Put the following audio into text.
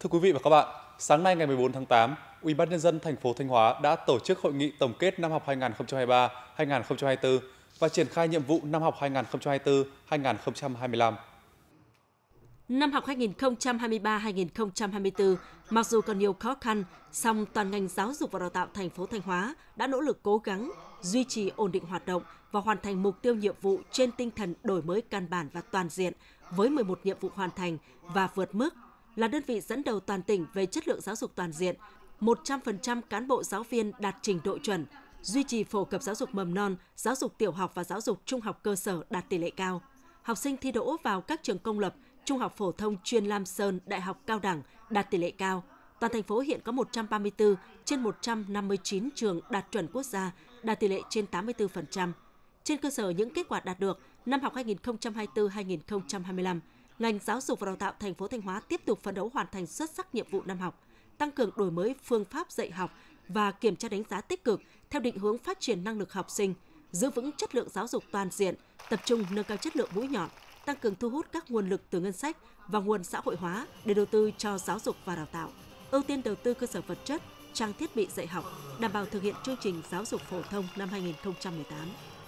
Thưa quý vị và các bạn, sáng nay ngày 14 tháng 8, Ủy ban nhân dân thành phố Thanh Hóa đã tổ chức hội nghị tổng kết năm học 2023-2024 và triển khai nhiệm vụ năm học 2024-2025. Năm học 2023-2024, mặc dù còn nhiều khó khăn, song toàn ngành giáo dục và đào tạo thành phố Thanh Hóa đã nỗ lực cố gắng duy trì ổn định hoạt động và hoàn thành mục tiêu nhiệm vụ trên tinh thần đổi mới căn bản và toàn diện với 11 nhiệm vụ hoàn thành và vượt mức là đơn vị dẫn đầu toàn tỉnh về chất lượng giáo dục toàn diện, 100% cán bộ giáo viên đạt trình độ chuẩn, duy trì phổ cập giáo dục mầm non, giáo dục tiểu học và giáo dục trung học cơ sở đạt tỷ lệ cao. Học sinh thi đỗ vào các trường công lập, trung học phổ thông chuyên Lam Sơn, đại học cao đẳng đạt tỷ lệ cao. Toàn thành phố hiện có 134 trên 159 trường đạt chuẩn quốc gia, đạt tỷ lệ trên 84%. Trên cơ sở những kết quả đạt được, năm học 2024-2025, ngành giáo dục và đào tạo thành phố Thanh Hóa tiếp tục phấn đấu hoàn thành xuất sắc nhiệm vụ năm học, tăng cường đổi mới phương pháp dạy học và kiểm tra đánh giá tích cực theo định hướng phát triển năng lực học sinh, giữ vững chất lượng giáo dục toàn diện, tập trung nâng cao chất lượng mũi nhọn, tăng cường thu hút các nguồn lực từ ngân sách và nguồn xã hội hóa để đầu tư cho giáo dục và đào tạo, ưu tiên đầu tư cơ sở vật chất, trang thiết bị dạy học, đảm bảo thực hiện chương trình giáo dục phổ thông năm 2018.